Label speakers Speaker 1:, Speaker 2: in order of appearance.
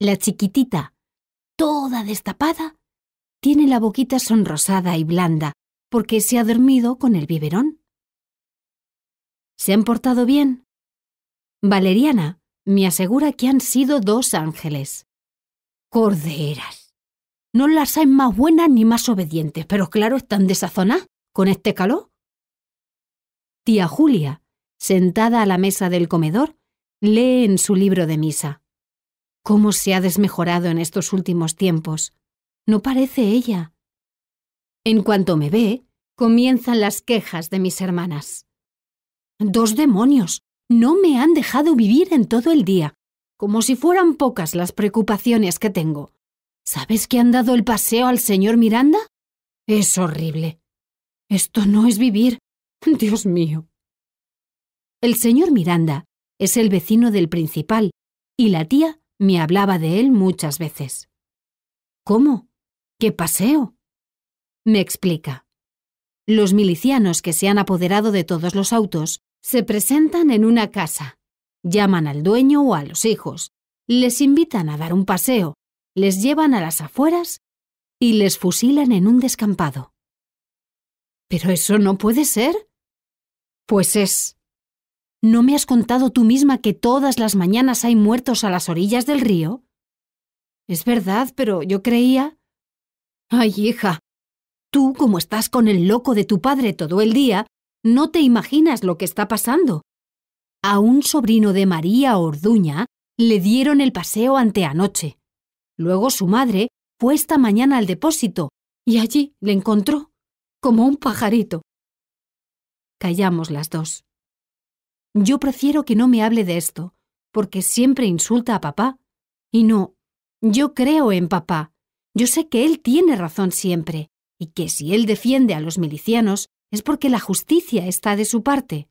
Speaker 1: La chiquitita, toda destapada, tiene la boquita sonrosada y blanda porque se ha dormido con el biberón. ¿Se han portado bien? Valeriana me asegura que han sido dos ángeles. Corderas. No las hay más buenas ni más obedientes, pero claro, están desazonadas con este calor. Tía Julia, sentada a la mesa del comedor, lee en su libro de misa cómo se ha desmejorado en estos últimos tiempos. No parece ella. En cuanto me ve, comienzan las quejas de mis hermanas. Dos demonios. No me han dejado vivir en todo el día, como si fueran pocas las preocupaciones que tengo. ¿Sabes que han dado el paseo al señor Miranda? Es horrible. Esto no es vivir. Dios mío. El señor Miranda es el vecino del principal y la tía me hablaba de él muchas veces. ¿Cómo? ¿Qué paseo? Me explica. Los milicianos que se han apoderado de todos los autos se presentan en una casa, llaman al dueño o a los hijos, les invitan a dar un paseo, les llevan a las afueras y les fusilan en un descampado. Pero eso no puede ser. Pues es. ¿No me has contado tú misma que todas las mañanas hay muertos a las orillas del río? Es verdad, pero yo creía... Ay, hija, tú como estás con el loco de tu padre todo el día, no te imaginas lo que está pasando. A un sobrino de María Orduña le dieron el paseo anteanoche. Luego su madre fue esta mañana al depósito y allí le encontró, como un pajarito. Callamos las dos. Yo prefiero que no me hable de esto, porque siempre insulta a papá. Y no, yo creo en papá. Yo sé que él tiene razón siempre, y que si él defiende a los milicianos es porque la justicia está de su parte.